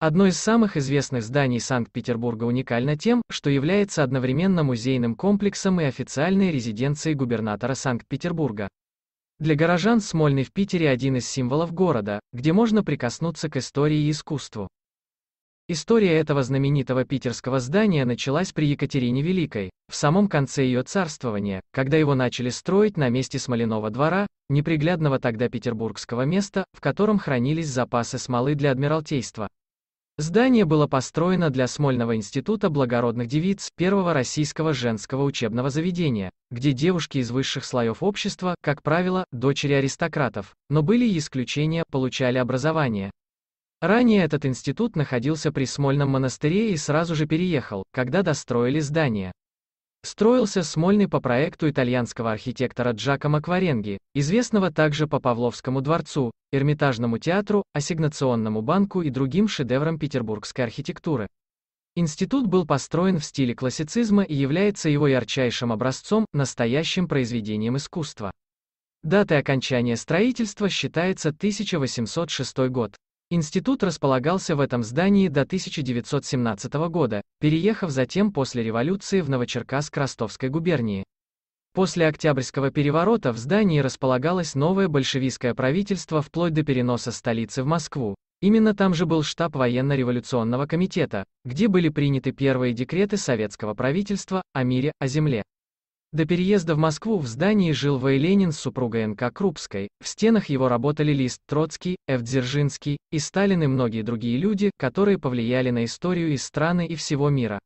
Одно из самых известных зданий Санкт-Петербурга уникально тем, что является одновременно музейным комплексом и официальной резиденцией губернатора Санкт-Петербурга. Для горожан Смольный в Питере один из символов города, где можно прикоснуться к истории и искусству. История этого знаменитого питерского здания началась при Екатерине Великой, в самом конце ее царствования, когда его начали строить на месте Смоленого двора, неприглядного тогда петербургского места, в котором хранились запасы смолы для Адмиралтейства. Здание было построено для Смольного института благородных девиц, первого российского женского учебного заведения, где девушки из высших слоев общества, как правило, дочери аристократов, но были и исключения, получали образование. Ранее этот институт находился при Смольном монастыре и сразу же переехал, когда достроили здание строился Смольный по проекту итальянского архитектора Джака Макваренги, известного также по Павловскому дворцу, Эрмитажному театру, ассигнационному банку и другим шедеврам петербургской архитектуры. Институт был построен в стиле классицизма и является его ярчайшим образцом, настоящим произведением искусства. Датой окончания строительства считается 1806 год. Институт располагался в этом здании до 1917 года, переехав затем после революции в Новочеркасск Ростовской губернии. После Октябрьского переворота в здании располагалось новое большевистское правительство вплоть до переноса столицы в Москву. Именно там же был штаб военно-революционного комитета, где были приняты первые декреты советского правительства о мире, о земле. До переезда в Москву в здании жил В. Ленин с супругой Н.К. Крупской, в стенах его работали Лист, Троцкий, Ф. Дзержинский, и Сталин и многие другие люди, которые повлияли на историю и страны и всего мира.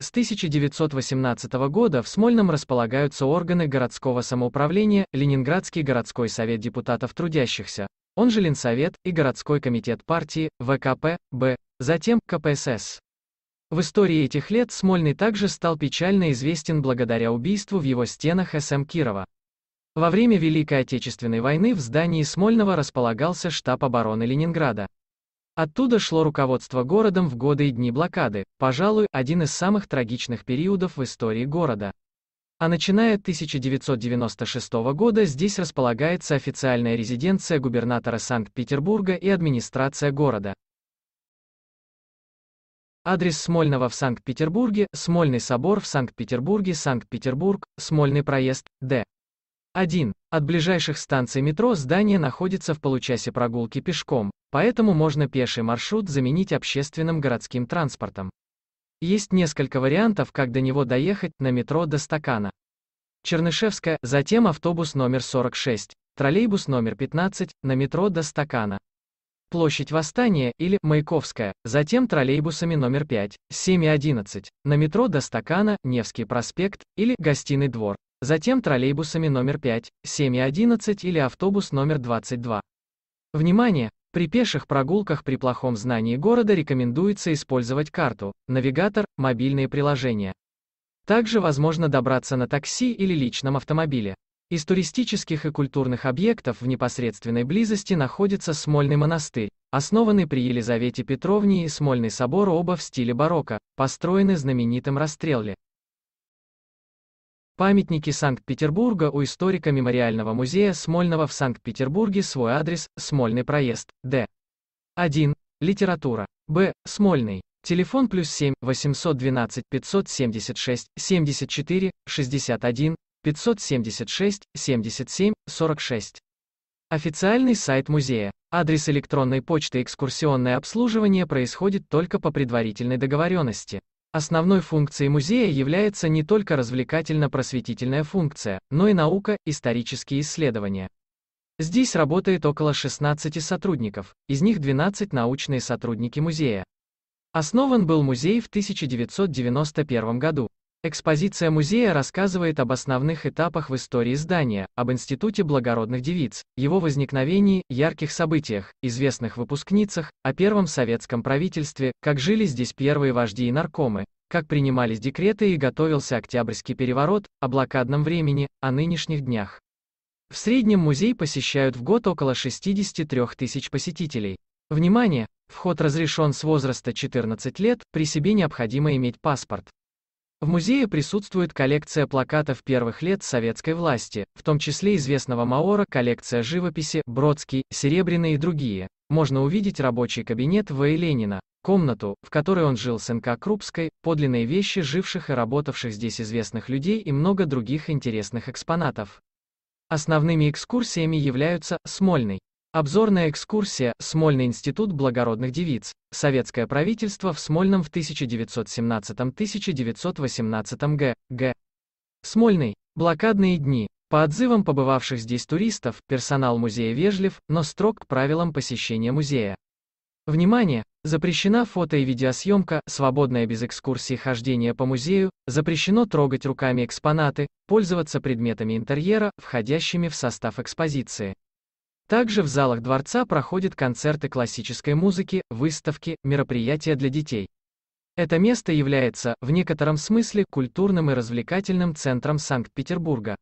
С 1918 года в Смольном располагаются органы городского самоуправления, Ленинградский городской совет депутатов трудящихся, он же Ленсовет и городской комитет партии, ВКП, Б, затем КПСС. В истории этих лет Смольный также стал печально известен благодаря убийству в его стенах СМ Кирова. Во время Великой Отечественной войны в здании Смольного располагался штаб обороны Ленинграда. Оттуда шло руководство городом в годы и дни блокады, пожалуй, один из самых трагичных периодов в истории города. А начиная 1996 года здесь располагается официальная резиденция губернатора Санкт-Петербурга и администрация города. Адрес Смольного в Санкт-Петербурге, Смольный собор в Санкт-Петербурге, Санкт-Петербург, Смольный проезд, Д. 1. От ближайших станций метро здание находится в получасе прогулки пешком, поэтому можно пеший маршрут заменить общественным городским транспортом. Есть несколько вариантов, как до него доехать, на метро до стакана. Чернышевская, затем автобус номер 46, троллейбус номер 15, на метро до стакана площадь Восстания или Маяковская, затем троллейбусами номер 5, 7 и 11, на метро до Стакана, Невский проспект или Гостиный двор, затем троллейбусами номер 5, 7 и 11 или автобус номер 22. Внимание! При пеших прогулках при плохом знании города рекомендуется использовать карту, навигатор, мобильные приложения. Также возможно добраться на такси или личном автомобиле. Из туристических и культурных объектов в непосредственной близости находится Смольный монастырь, основанный при Елизавете Петровне и Смольный собор оба в стиле барокко, построены знаменитым Расстрелле. Памятники Санкт-Петербурга у историка мемориального музея Смольного в Санкт-Петербурге свой адрес, Смольный проезд, Д. 1. Литература. Б. Смольный. Телефон плюс 7 812 576 74 61 576 77 46. Официальный сайт музея. Адрес электронной почты экскурсионное обслуживание происходит только по предварительной договоренности. Основной функцией музея является не только развлекательно-просветительная функция, но и наука, исторические исследования. Здесь работает около 16 сотрудников, из них 12 научные сотрудники музея. Основан был музей в 1991 году. Экспозиция музея рассказывает об основных этапах в истории здания, об Институте благородных девиц, его возникновении, ярких событиях, известных выпускницах, о первом советском правительстве, как жили здесь первые вожди и наркомы, как принимались декреты и готовился Октябрьский переворот, о блокадном времени, о нынешних днях. В среднем музей посещают в год около 63 тысяч посетителей. Внимание! Вход разрешен с возраста 14 лет, при себе необходимо иметь паспорт. В музее присутствует коллекция плакатов первых лет советской власти, в том числе известного Маора, коллекция живописи, Бродский, Серебряный и другие. Можно увидеть рабочий кабинет В. Ленина, комнату, в которой он жил с НК Крупской, подлинные вещи живших и работавших здесь известных людей и много других интересных экспонатов. Основными экскурсиями являются «Смольный», Обзорная экскурсия «Смольный институт благородных девиц. Советское правительство в Смольном в 1917-1918 г. г. Смольный. Блокадные дни. По отзывам побывавших здесь туристов, персонал музея вежлив, но строг к правилам посещения музея. Внимание! Запрещена фото- и видеосъемка, свободное без экскурсии хождение по музею, запрещено трогать руками экспонаты, пользоваться предметами интерьера, входящими в состав экспозиции. Также в залах дворца проходят концерты классической музыки, выставки, мероприятия для детей. Это место является, в некотором смысле, культурным и развлекательным центром Санкт-Петербурга.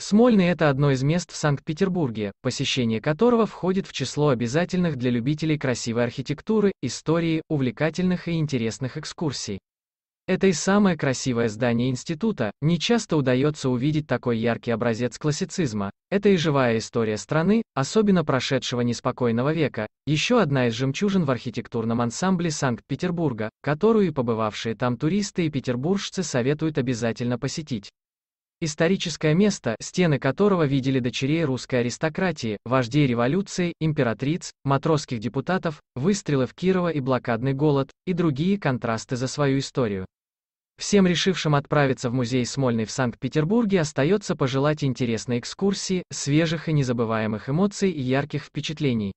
Смольный – это одно из мест в Санкт-Петербурге, посещение которого входит в число обязательных для любителей красивой архитектуры, истории, увлекательных и интересных экскурсий. Это и самое красивое здание института, не часто удается увидеть такой яркий образец классицизма. Это и живая история страны, особенно прошедшего неспокойного века, еще одна из жемчужин в архитектурном ансамбле Санкт-Петербурга, которую и побывавшие там туристы и петербуржцы советуют обязательно посетить. Историческое место, стены которого видели дочерей русской аристократии, вождей революции, императриц, матросских депутатов, выстрелы в Кирова и блокадный голод, и другие контрасты за свою историю. Всем решившим отправиться в музей Смольный в Санкт-Петербурге остается пожелать интересной экскурсии, свежих и незабываемых эмоций и ярких впечатлений.